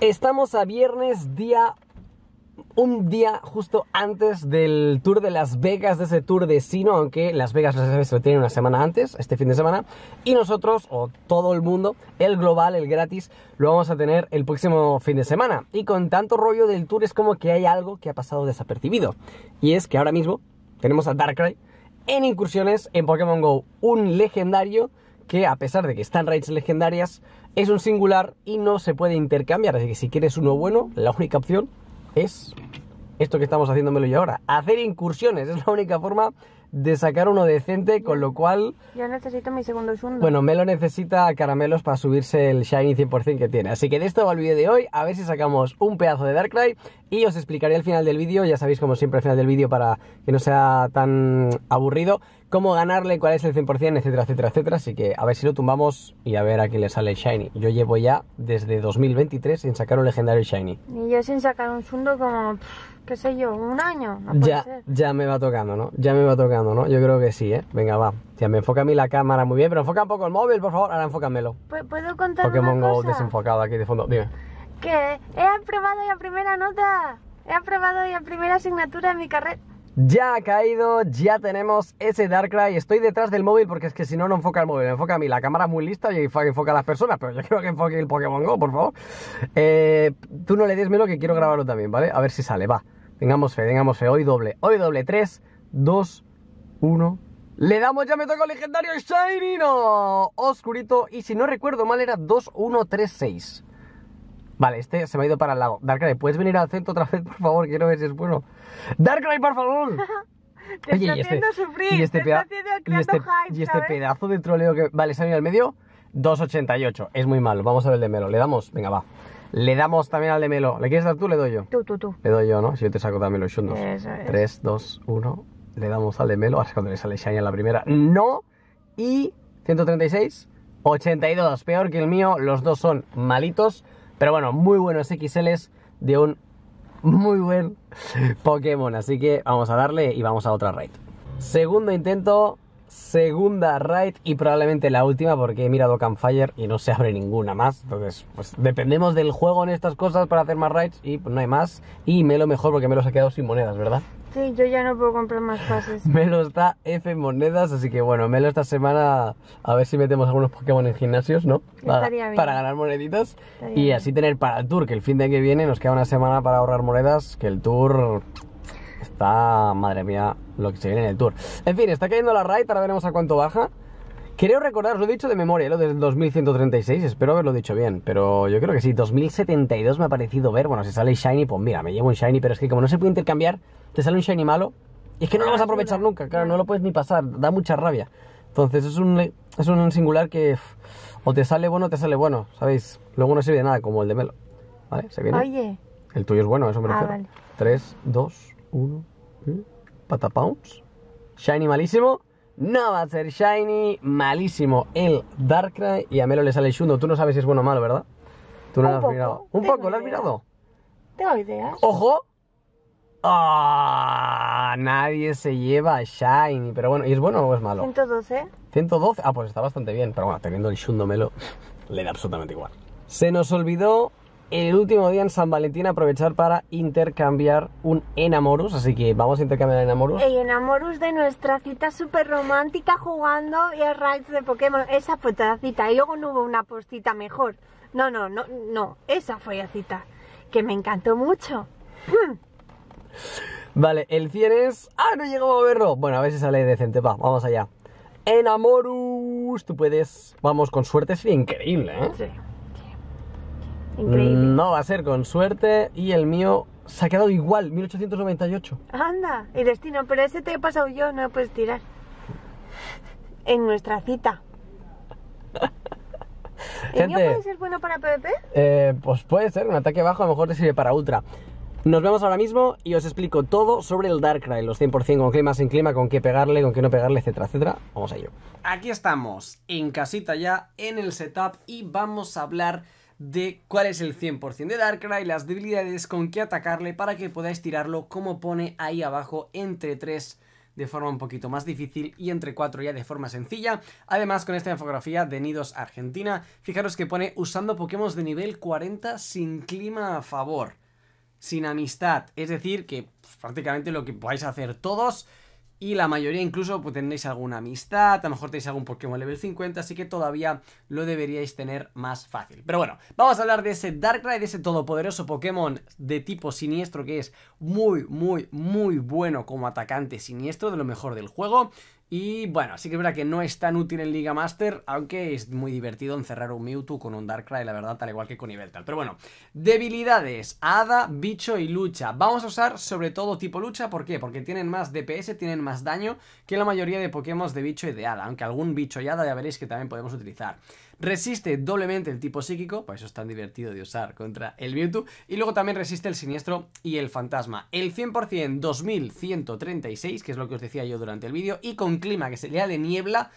Estamos a viernes, día. Un día justo antes del tour de Las Vegas, de ese tour de Sino, aunque Las Vegas se lo tiene una semana antes, este fin de semana. Y nosotros, o todo el mundo, el global, el gratis, lo vamos a tener el próximo fin de semana. Y con tanto rollo del tour es como que hay algo que ha pasado desapercibido. Y es que ahora mismo tenemos a Darkrai en incursiones en Pokémon Go, un legendario que a pesar de que están raids legendarias, es un singular y no se puede intercambiar. Así que si quieres uno bueno, la única opción es esto que estamos haciéndomelo yo ahora. Hacer incursiones es la única forma de sacar uno decente, con lo cual... Yo necesito mi segundo shundo. Bueno, Melo necesita caramelos para subirse el Shiny 100% que tiene. Así que de esto va el vídeo de hoy, a ver si sacamos un pedazo de Darkrai y os explicaré al final del vídeo, ya sabéis como siempre al final del vídeo para que no sea tan aburrido, cómo ganarle, cuál es el 100%, etcétera, etcétera, etcétera. Así que a ver si lo tumbamos y a ver a qué le sale el Shiny. Yo llevo ya desde 2023 sin sacar un legendario Shiny. Y yo sin sacar un Sundo como, qué sé yo, un año. ya, ya me va tocando, ¿no? Ya me va tocando, ¿no? Yo creo que sí, ¿eh? Venga, va. Ya me enfoca a mí la cámara muy bien, pero enfoca un poco el móvil, por favor. Ahora enfócamelo. ¿Puedo contar Pokémon una Go desenfocado aquí de fondo. Dime que he aprobado ya primera nota, he aprobado ya primera asignatura en mi carrera. Ya ha caído, ya tenemos ese Darkrai. Estoy detrás del móvil porque es que si no, no enfoca el móvil, enfoca a mí. La cámara muy lista y enfoca a las personas, pero yo quiero que enfoque el Pokémon Go, por favor. Eh, tú no le des que quiero grabarlo también, ¿vale? A ver si sale, va. Tengamos fe, tengamos fe. Hoy doble, hoy doble. 3, 2, 1. Le damos, ya me toca legendario Shiny, no. Oscurito, y si no recuerdo mal, era 2136. Vale, este se me ha ido para el lado. Darkrai, ¿puedes venir al centro otra vez, por favor? Quiero ver si es bueno. Darkrai, por favor. te Oye, está y este- haciendo sufrir, y este, está haciendo y este, hype, y este pedazo de troleo que... Vale, se ha ido al medio. 2.88. Es muy malo. Vamos a ver el de Melo. ¿Le damos? Venga, va. Le damos también al de Melo. ¿Le quieres dar tú le doy yo? Tú, tú, tú. Le doy yo, ¿no? Si yo te saco también los shundos. Eso es. 3, 2, 1. Le damos al de Melo. Ahora es cuando le sale Shiny en la primera. No. Y 136. 82. Peor que el mío. Los dos son malitos. Pero bueno, muy buenos XLs de un muy buen Pokémon. Así que vamos a darle y vamos a otra raid. Segundo intento, segunda raid y probablemente la última porque he mirado Campfire y no se abre ninguna más. Entonces, pues dependemos del juego en estas cosas para hacer más raids y pues no hay más. Y me lo mejor porque me lo he quedado sin monedas, ¿verdad? Sí, yo ya no puedo comprar más pases. los da F monedas, así que bueno, Melo esta semana a ver si metemos algunos Pokémon en gimnasios, ¿no? Para, ganar moneditas y así tener para el tour, que el fin de que viene nos queda una semana para ahorrar monedas, que el tour está, madre mía, lo que se viene en el tour. En fin, está cayendo la raid, ahora veremos a cuánto baja. Quiero recordar, lo he dicho de memoria, ¿eh? lo del 2136, espero haberlo dicho bien, pero yo creo que sí, 2072 me ha parecido ver, bueno, si sale Shiny, pues mira, me llevo un Shiny, pero es que como no se puede intercambiar, te sale un shiny malo y es que no lo vas a aprovechar nunca, claro, no lo puedes ni pasar, da mucha rabia. Entonces es un, es un singular que o te sale bueno o te sale bueno, ¿sabéis? Luego no sirve de nada, como el de Melo. ¿Vale? ¿Se viene? Oye. El tuyo es bueno, eso me ah, refiero. vale. 3, 2, 1. Shiny malísimo. No va a ser Shiny, malísimo el Darkrai y a Melo le sale Shundo. Tú no sabes si es bueno o malo, ¿verdad? Tú no un lo has poco, mirado. Un poco, lo has mirado. Tengo ideas. ¡Ojo! Ah, nadie se lleva a Shine. Pero bueno, ¿y es bueno o es malo? 112. 112. Ah, pues está bastante bien. Pero bueno, teniendo el Shundomelo, le da absolutamente igual. Se nos olvidó el último día en San Valentín aprovechar para intercambiar un enamorus, así que vamos a intercambiar enamorus. El enamorus de nuestra cita súper romántica jugando y el Rides de Pokémon. Esa fue toda cita y luego no hubo una postita mejor. No, no, no, no, esa fue la cita que me encantó mucho. Hmm. Vale, el cien es... ¡Ah, no llegamos a verlo! Bueno, a ver si sale decente. Va, vamos allá. Enamorus, tú puedes... Vamos, con suerte sería increíble, ¿eh? Sí. Mm, increíble. No va a ser con suerte y el mío se ha quedado igual, 1898. Anda, y destino, pero ese te he pasado yo, no lo puedes tirar. En nuestra cita. ¿El puede ser bueno para PvP? Eh, pues puede ser, un ataque bajo a lo mejor te sirve para ultra. Nos vemos ahora mismo y os explico todo sobre el Darkrai, los 100% con clima, sin clima, con qué pegarle, con qué no pegarle, etcétera, etcétera. Vamos a ello. Aquí estamos, en casita ya, en el setup y vamos a hablar de cuál es el 100% de Darkrai, las debilidades, con qué atacarle para que podáis tirarlo como pone ahí abajo entre 3 de forma un poquito más difícil y entre 4 ya de forma sencilla. Además, con esta infografía de Nidos Argentina, fijaros que pone usando Pokémon de nivel 40 sin clima a favor sin amistad. Es decir, que pues, prácticamente lo que podáis hacer todos y la mayoría incluso pues, tendréis alguna amistad, a lo mejor tenéis algún Pokémon level 50, así que todavía lo deberíais tener más fácil. Pero bueno, vamos a hablar de ese Darkrai, de ese todopoderoso Pokémon de tipo siniestro que es muy, muy, muy bueno como atacante siniestro, de lo mejor del juego. Y bueno, sí que es verdad que no es tan útil en Liga Master, aunque es muy divertido encerrar un Mewtwo con un Darkrai, la verdad, tal igual que con tal Pero bueno, debilidades, Hada, Bicho y Lucha. Vamos a usar sobre todo tipo Lucha, ¿por qué? Porque tienen más DPS, tienen más daño que la mayoría de Pokémon de Bicho y de Hada, aunque algún Bicho y Hada ya veréis que también podemos utilizar. Resiste doblemente el tipo psíquico, por eso es tan divertido de usar contra el Mewtwo. Y luego también resiste el siniestro y el fantasma. El 100% 2136, que es lo que os decía yo durante el vídeo, y con clima que sería de niebla.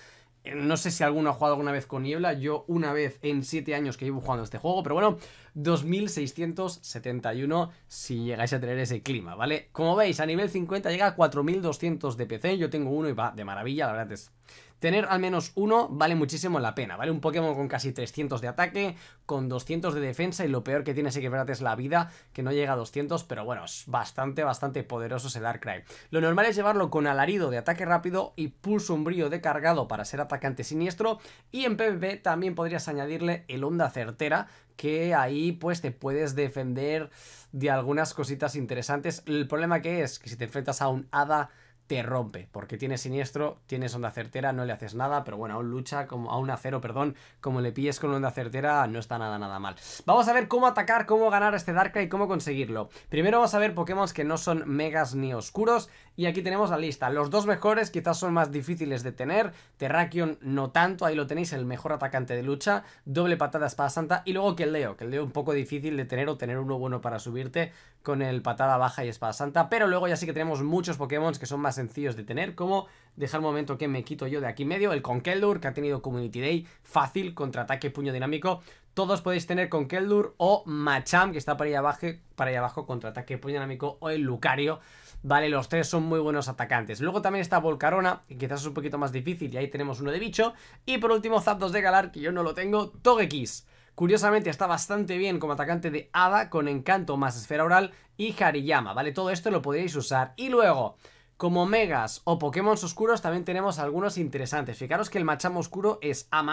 Eh, no sé si alguno ha jugado alguna vez con niebla, yo una vez en 7 años que llevo jugando este juego, pero bueno, 2671 si llegáis a tener ese clima, ¿vale? Como veis, a nivel 50 llega a 4200 de PC, yo tengo uno y va de maravilla, la verdad es... Tener al menos uno vale muchísimo la pena, ¿vale? Un Pokémon con casi 300 de ataque, con 200 de defensa y lo peor que tiene sí que es es la vida, que no llega a 200, pero bueno, es bastante, bastante poderoso ese Darkrai. Lo normal es llevarlo con alarido de ataque rápido y pulso umbrío de cargado para ser atacante siniestro y en PvP también podrías añadirle el onda certera, que ahí pues te puedes defender de algunas cositas interesantes. El problema que es que si te enfrentas a un hada te rompe, porque tiene siniestro, tienes onda certera, no le haces nada, pero bueno, a un lucha, como, a un acero, perdón, como le pilles con onda certera, no está nada, nada mal. Vamos a ver cómo atacar, cómo ganar este Darkrai y cómo conseguirlo. Primero vamos a ver Pokémon que no son megas ni oscuros, y aquí tenemos la lista. Los dos mejores quizás son más difíciles de tener, Terrakion no tanto, ahí lo tenéis, el mejor atacante de lucha, doble patada espada santa, y luego Keldeo, Keldeo un poco difícil de tener o tener uno bueno para subirte con el patada baja y espada santa, pero luego ya sí que tenemos muchos Pokémon que son más sencillos de tener, como dejar un momento que me quito yo de aquí medio, el Keldur, que ha tenido Community Day, fácil, contraataque, puño dinámico. Todos podéis tener Keldur o Macham, que está para allá abajo, para abajo contraataque, puño dinámico, o el Lucario. Vale, los tres son muy buenos atacantes. Luego también está Volcarona, que quizás es un poquito más difícil, y ahí tenemos uno de bicho. Y por último, Zapdos de Galar, que yo no lo tengo, Togekiss. Curiosamente está bastante bien como atacante de ada con Encanto más Esfera Oral y Hariyama, ¿vale? Todo esto lo podríais usar. Y luego, como megas o Pokémon oscuros también tenemos algunos interesantes. Fijaros que el Machama oscuro es A+,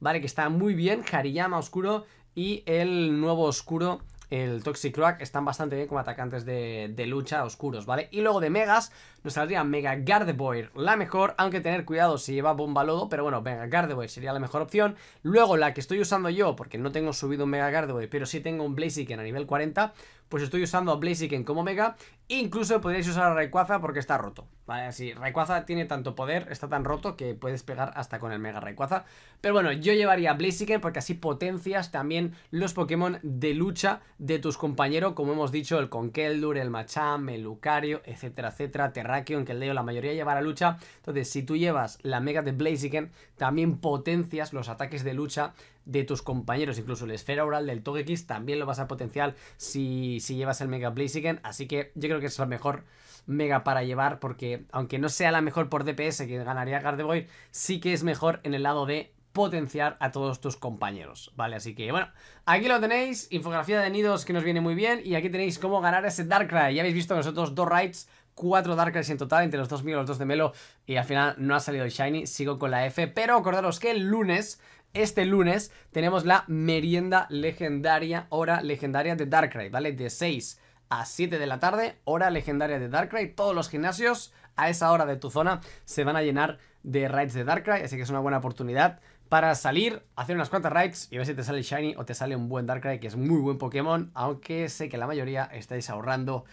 ¿vale? Que está muy bien, Hariyama oscuro y el nuevo oscuro el Toxic están bastante bien como atacantes de, lucha oscuros, ¿vale? Y luego de Megas nos saldría Mega Gardevoir, la mejor, aunque tener cuidado si lleva Bomba Lodo, pero bueno, Mega Gardevoir sería la mejor opción. Luego la que estoy usando yo, porque no tengo subido un Mega Gardevoir, pero sí tengo un Blaziken a nivel 40, pues estoy usando a Blaziken como Mega. Incluso podríais usar a Rayquaza porque está roto. Vale, así, Rayquaza tiene tanto poder, está tan roto que puedes pegar hasta con el Mega Rayquaza. Pero bueno, yo llevaría Blaziken porque así potencias también los Pokémon de lucha de tus compañeros, como hemos dicho, el Conkeldur, el Macham, el Lucario, etcétera, etcétera, Terrakion, que leo la mayoría llevará lucha. Entonces, si tú llevas la Mega de Blaziken, también potencias los ataques de lucha de tus compañeros, incluso la esfera oral del Togekiss también lo vas a potenciar si, si llevas el Mega Blaziken, así que yo creo que es la mejor Mega para llevar porque aunque no sea la mejor por DPS que ganaría Gardevoir, sí que es mejor en el lado de potenciar a todos tus compañeros, ¿vale? Así que, bueno, aquí lo tenéis, infografía de nidos que nos viene muy bien y aquí tenéis cómo ganar ese Darkrai. Ya habéis visto nosotros dos raids cuatro Darkrai en total, entre los dos míos y los dos de Melo, y al final no ha salido el Shiny, sigo con la F, pero acordaros que el lunes este lunes tenemos la merienda legendaria, hora legendaria de Darkrai, ¿vale? De 6 a 7 de la tarde, hora legendaria de Darkrai. Todos los gimnasios a esa hora de tu zona se van a llenar de raids de Darkrai, así que es una buena oportunidad para salir, hacer unas cuantas raids y ver si te sale Shiny o te sale un buen Darkrai, que es muy buen Pokémon, aunque sé que la mayoría estáis ahorrando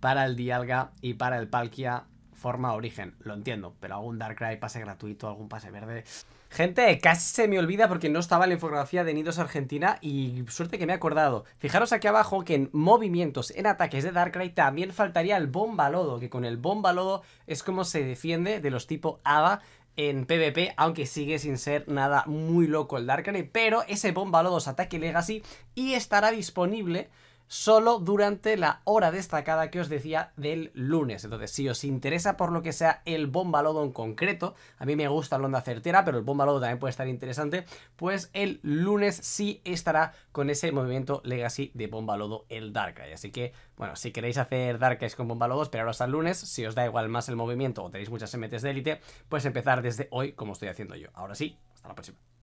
para el Dialga y para el Palkia forma origen, lo entiendo, pero algún Darkrai, pase gratuito, algún pase verde... Gente, casi se me olvida porque no estaba la infografía de Nidos Argentina y suerte que me he acordado. Fijaros aquí abajo que en movimientos, en ataques de Darkrai también faltaría el Bomba Lodo, que con el Bomba Lodo es como se defiende de los tipo Hada, en PvP, aunque sigue sin ser nada muy loco el Darkrai, pero ese bomba lodos ataque Legacy y estará disponible solo durante la hora destacada que os decía del lunes. Entonces, si os interesa por lo que sea el bomba lodo en concreto, a mí me gusta la onda certera, pero el bomba lodo también puede estar interesante, pues el lunes sí estará con ese movimiento Legacy de bomba lodo, el Dark Así que, bueno, si queréis hacer Dark con bomba lodo, esperaros al lunes. Si os da igual más el movimiento o tenéis muchas MTs de élite, pues empezar desde hoy como estoy haciendo yo. Ahora sí, hasta la próxima.